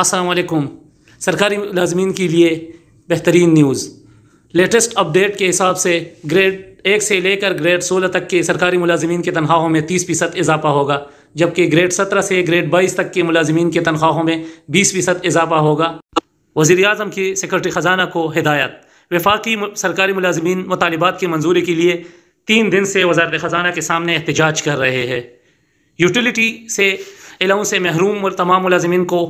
असलकुम सरकारी मुलाजमीन के लिए बेहतरीन न्यूज़ लेटेस्ट अपडेट के हिसाब से ग्रेड एक से लेकर ग्रेड सोलह तक के सरकारी मुलाजमीन की तनख्वाहों में तीस फ़ीसद इजाफा होगा जबकि ग्रेड सत्रह से ग्रेड बाईस तक के मुलाजमीन की तनख्वाहों में बीस फ़ीसद इजाफा होगा वज़ी अजम की सेक्रटरी ख़जाना को हिदायत वफाकी सरकारी मुलाजमीन मुतालबात की मंजूरी के लिए तीन दिन से वजारत ख़जाना के सामने एहतजाज कर रहे हैं यूटिलिटी से अलाउंस से महरूम और तमाम मुलाजमीन को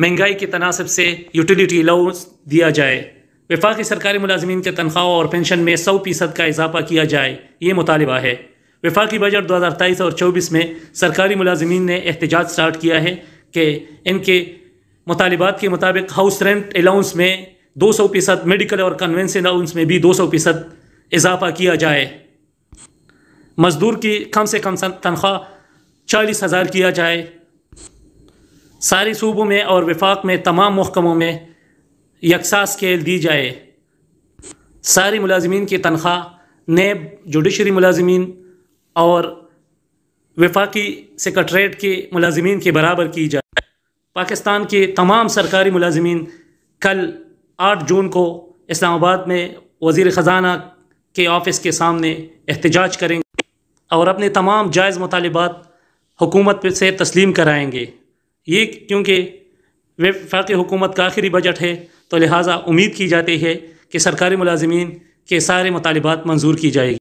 महंगाई के तनासब से यूटिलिटी अलाउंस दिया जाए वफाकी सरकारी मुलाजमीन के तनख्वाह और पेंशन में सौ फ़ीसद का इजाफा किया जाए ये मुतालबा है वफाकी बजट दो हज़ार तेईस और चौबीस में सरकारी मुलाजमीन ने एहतजाज स्टार्ट किया है कि इनके मुतालबात के मुताबिक हाउस रेंट अलाउंस में दो सौ फ़ीसद मेडिकल और कन्वेंस अलाउंस में भी दो सौ फ़ीसद इजाफा किया जाए मज़दूर की कम से कम तनख्वाह चालीस हज़ार किया जाए सारे सूबों में और विफाक में तमाम महकमों में यकसा स्केल दी जाए सारे मुलाजमीन की तनख्वाह नेब जुडिशरी मुलाजमीन और विफाकी सेक्रट्रेट के मुलाजमीन के बराबर की जाए पाकिस्तान के तमाम सरकारी मुलाजमीन कल 8 जून को इस्लामाबाद में वज़ी ख़जाना के ऑफिस के सामने एहतजाज करेंगे और अपने तमाम जायज़ मुतालबात हुकूमत से तस्लीम कराएँगे ये क्योंकि वफाक हुकूमत का आखिरी बजट है तो लिहाजा उम्मीद की जाती है कि सरकारी मुलाजमीन के सारे मुतालबात मंजूर की जाएगी